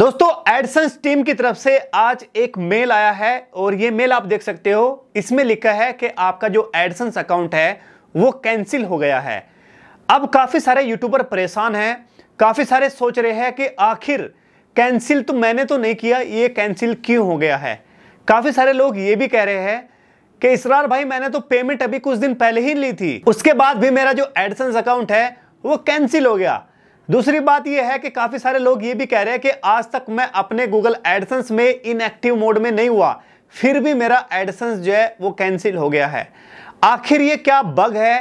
दोस्तों AdSense team की तरफ से आज एक मेल आया है और ये मेल आप देख सकते हो इसमें लिखा है कि आपका जो एडसंस अकाउंट है वो कैंसिल हो गया है अब काफ़ी सारे यूट्यूबर परेशान हैं काफ़ी सारे सोच रहे हैं कि आखिर कैंसिल तो मैंने तो नहीं किया ये कैंसिल क्यों हो गया है काफ़ी सारे लोग ये भी कह रहे हैं कि इसरार भाई मैंने तो पेमेंट अभी कुछ दिन पहले ही ली थी उसके बाद भी मेरा जो एडसन्स अकाउंट है वो कैंसिल हो गया दूसरी बात यह है कि काफी सारे लोग ये भी कह रहे हैं कि आज तक मैं अपने गूगल एडसन्स में इनएक्टिव मोड में नहीं हुआ फिर भी मेरा एडसन्स जो है वो कैंसिल हो गया है आखिर ये क्या बग है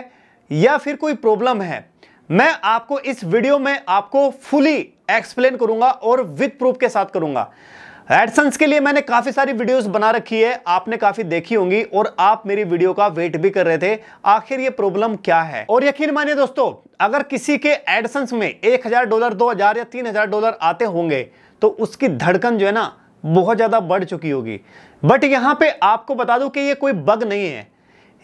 या फिर कोई प्रॉब्लम है मैं आपको इस वीडियो में आपको फुली एक्सप्लेन करूंगा और विथ प्रूफ के साथ करूंगा एडसन्स के लिए मैंने काफ़ी सारी वीडियोस बना रखी है आपने काफ़ी देखी होंगी और आप मेरी वीडियो का वेट भी कर रहे थे आखिर ये प्रॉब्लम क्या है और यकीन मानिए दोस्तों अगर किसी के एडसन्स में एक हज़ार डॉलर दो हज़ार या तीन हज़ार डॉलर आते होंगे तो उसकी धड़कन जो है ना बहुत ज़्यादा बढ़ चुकी होगी बट यहाँ पे आपको बता दू कि ये कोई बग नहीं है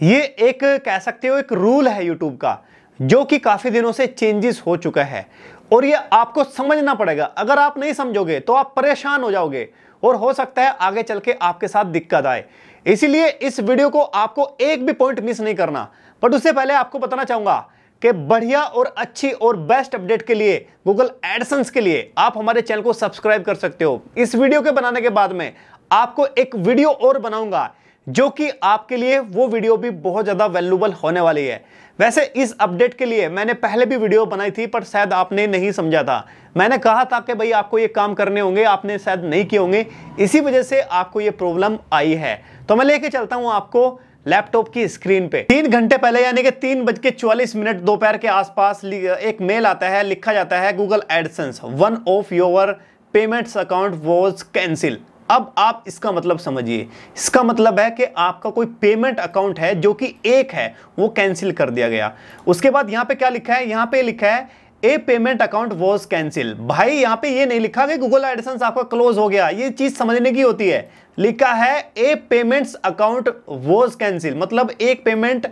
ये एक कह सकते हो एक रूल है यूट्यूब का जो कि काफ़ी दिनों से चेंजेस हो चुका है और ये आपको समझना पड़ेगा अगर आप नहीं समझोगे तो आप परेशान हो जाओगे और हो सकता है आगे चल के आपके साथ दिक्कत आए इसीलिए इस वीडियो को आपको एक भी पॉइंट मिस नहीं करना बट उससे पहले आपको बताना चाहूंगा कि बढ़िया और अच्छी और बेस्ट अपडेट के लिए गूगल एडसन्स के लिए आप हमारे चैनल को सब्सक्राइब कर सकते हो इस वीडियो के बनाने के बाद में आपको एक वीडियो और बनाऊंगा जो कि आपके लिए वो वीडियो भी बहुत ज़्यादा वैल्यूबल होने वाली है वैसे इस अपडेट के लिए मैंने पहले भी वीडियो बनाई थी पर शायद आपने नहीं समझा था मैंने कहा था कि भाई आपको ये काम करने होंगे आपने शायद नहीं किए होंगे इसी वजह से आपको ये प्रॉब्लम आई है तो मैं लेके चलता हूँ आपको लैपटॉप की स्क्रीन पे तीन घंटे पहले यानी कि तीन बज के चौवालीस मिनट दोपहर के आसपास एक मेल आता है लिखा जाता है Google AdSense one of your payments account was cancelled अब आप इसका मतलब समझिए इसका मतलब है कि आपका कोई पेमेंट अकाउंट है जो कि एक है वो कैंसिल कर दिया गया उसके बाद यहां पे क्या लिखा है यहां पे लिखा है a payment account was cancelled भाई यहां पे ये नहीं लिखा कि गूगल एडिशन आपका क्लोज हो गया ये चीज समझने की होती है लिखा है a payments account was cancelled मतलब एक पेमेंट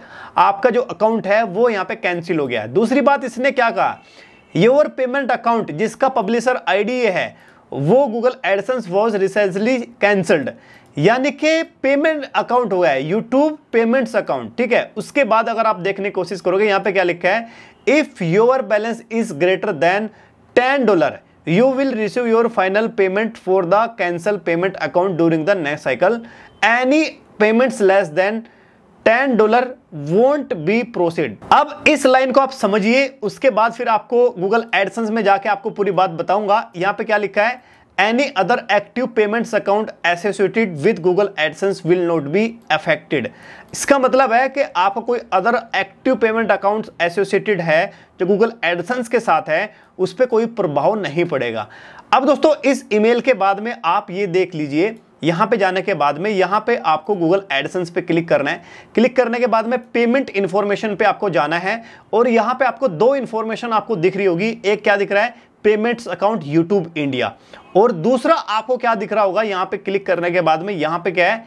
आपका जो अकाउंट है वो यहां पे कैंसिल हो गया दूसरी बात इसने क्या कहा योर पेमेंट अकाउंट जिसका पब्लिशर आईडी है वो Google AdSense was recently cancelled यानी कि पेमेंट अकाउंट हो गया है यूट्यूब पेमेंट्स अकाउंट ठीक है उसके बाद अगर आप देखने की कोशिश करोगे यहाँ पे क्या लिखा है if your balance is greater than ten dollar you will receive your final payment for the cancel payment account during the next cycle any payments less than ten dollar won't be processed अब इस line को आप समझिए उसके बाद फिर आपको Google AIDS में जाके आपको पूरी बात बताऊंगा यहाँ पे क्या लिखा है any other active payment account associated with Google AdSense will not be affected. इसका मतलब है कि आपका कोई other active payment account associated है जो गूगल एडसेंस के साथ है उस पर कोई प्रभाव नहीं पड़ेगा अब दोस्तों इस ईमेल के बाद में आप ये देख लीजिए यहां पे जाने के बाद में यहाँ पे आपको गूगल एडसेंस पे क्लिक करना है क्लिक करने के बाद में पेमेंट इंफॉर्मेशन पे आपको जाना है और यहाँ पे आपको दो इन्फॉर्मेशन आपको दिख रही होगी एक क्या दिख रहा है पेमेंट्स अकाउंट यूट्यूब इंडिया और दूसरा आपको क्या दिख रहा होगा यहाँ पे क्लिक करने के बाद में यहाँ पे क्या है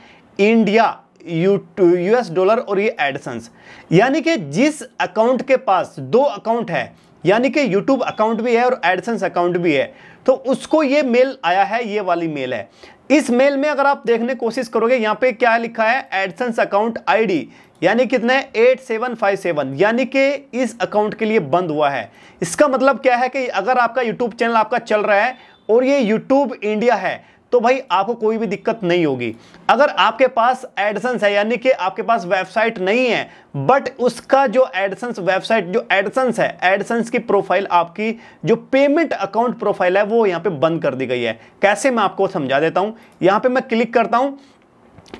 इंडिया यूएस डॉलर और ये एडसेंस यानी कि जिस अकाउंट के पास दो अकाउंट है यानी कि यूट्यूब अकाउंट भी है और एडसेंस अकाउंट भी है तो उसको ये मेल आया है ये वाली मेल है इस मेल में अगर आप देखने कोशिश करोगे यहाँ पे क्या लिखा है एडसन्स अकाउंट आईडी यानी कितना है एट सेवन फाइव सेवन यानी कि इस अकाउंट के लिए बंद हुआ है इसका मतलब क्या है कि अगर आपका यूट्यूब चैनल आपका चल रहा है और ये यूट्यूब इंडिया है तो भाई आपको कोई भी दिक्कत नहीं होगी अगर आपके पास एडसन्स है यानी कि आपके पास वेबसाइट नहीं है बट उसका जो एडसन्स वेबसाइट जो एडसन्स है एडसन्स की प्रोफाइल आपकी जो पेमेंट अकाउंट प्रोफाइल है वो यहां पे बंद कर दी गई है कैसे मैं आपको समझा देता हूं यहां पे मैं क्लिक करता हूं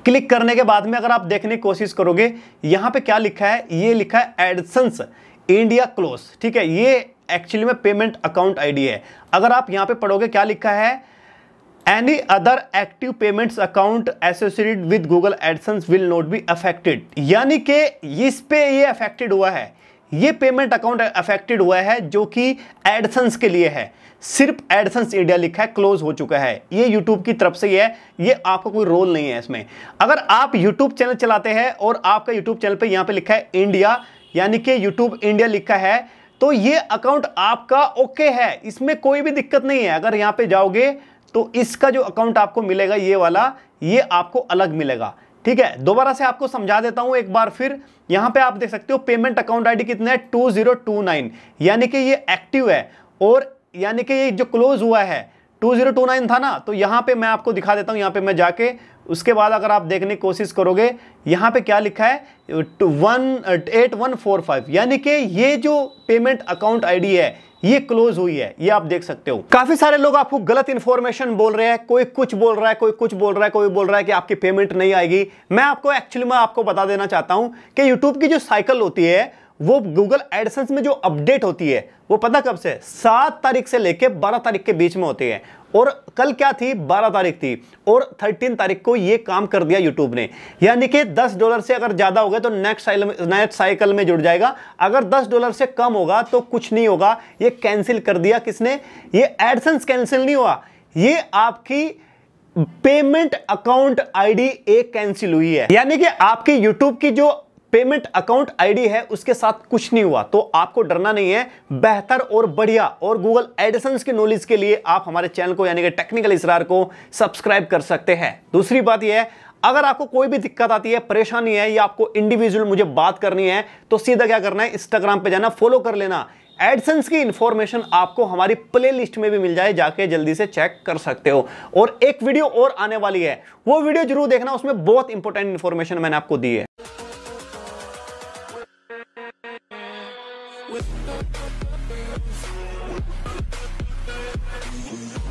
क्लिक करने के बाद में अगर आप देखने की कोशिश करोगे यहां पे क्या लिखा है ये लिखा है एडसन्स इंडिया क्लोज ठीक है ये एक्चुअली में पेमेंट अकाउंट आईडी है अगर आप यहाँ पे पढ़ोगे क्या लिखा है any other active payments account associated with Google AdSense will not be affected यानी कि इस पे ये अफेक्टेड हुआ है ये पेमेंट अकाउंट अफेक्टेड हुआ है जो कि एडसन्स के लिए है सिर्फ एडसन्स इंडिया लिखा है क्लोज हो चुका है ये यूट्यूब की तरफ से ही है ये आपका कोई रोल नहीं है इसमें अगर आप यूट्यूब चैनल चलाते हैं और आपका यूट्यूब चैनल पे यहाँ पे लिखा है इंडिया यानी कि यूट्यूब इंडिया लिखा है तो ये अकाउंट आपका ओके है इसमें कोई भी दिक्कत नहीं है अगर यहाँ पे जाओगे तो इसका जो अकाउंट आपको मिलेगा ये वाला ये आपको अलग मिलेगा ठीक है दोबारा से आपको समझा देता हूँ एक बार फिर यहां पे आप देख सकते हो पेमेंट अकाउंट आईडी कितना है टू यानी कि ये एक्टिव है और यानी कि ये जो क्लोज हुआ है 2029 था ना तो यहाँ पे मैं आपको दिखा देता हूँ यहाँ पे मैं जाके उसके बाद अगर आप देखने की कोशिश करोगे यहाँ पे क्या लिखा है one eight one four five यानी कि ये जो पेमेंट अकाउंट आईडी है ये क्लोज हुई है ये आप देख सकते हो काफी सारे लोग आपको गलत इन्फॉर्मेशन बोल रहे हैं कोई कुछ बोल रहा है कोई कुछ बोल रहा है कोई बोल रहा है कि आपकी पेमेंट नहीं आएगी मैं आपको एक्चुअली मैं आपको बता देना चाहता हूँ कि यूट्यूब की जो साइकिल होती है वो गूगल एडसेंस में जो अपडेट होती है वो पता कब से सात तारीख से लेके बारह तारीख के बीच में होती है और कल क्या थी बारह तारीख थी और थर्टीन तारीख को ये काम कर दिया यूट्यूब ने यानी कि दस डॉलर से अगर ज़्यादा हो गया तो नेक्स्ट नेक्स्ट साइकिल में जुड़ जाएगा अगर दस डॉलर से कम होगा तो कुछ नहीं होगा ये कैंसिल कर दिया किसने ये एडसेंस कैंसिल नहीं हुआ ये आपकी पेमेंट अकाउंट आईडी ए कैंसिल हुई है यानी कि आपकी यूट्यूब की जो पेमेंट अकाउंट आईडी है उसके साथ कुछ नहीं हुआ तो आपको डरना नहीं है बेहतर और बढ़िया और गूगल एडिसन के नॉलेज के लिए आप हमारे चैनल को यानी कि टेक्निकल इसरार को सब्सक्राइब कर सकते हैं दूसरी बात यह है अगर आपको कोई भी दिक्कत आती है परेशानी है या आपको इंडिविजुअल मुझे बात करनी है तो सीधा क्या करना है इंस्टाग्राम पर जाना फॉलो कर लेना एडसेंस की इंफॉर्मेशन आपको हमारी प्लेलिस्ट में भी मिल जाए जाके जल्दी से चेक कर सकते हो और एक वीडियो और आने वाली है वो वीडियो जरूर देखना उसमें बहुत इंपॉर्टेंट इंफॉर्मेशन मैंने आपको दी है Thank you.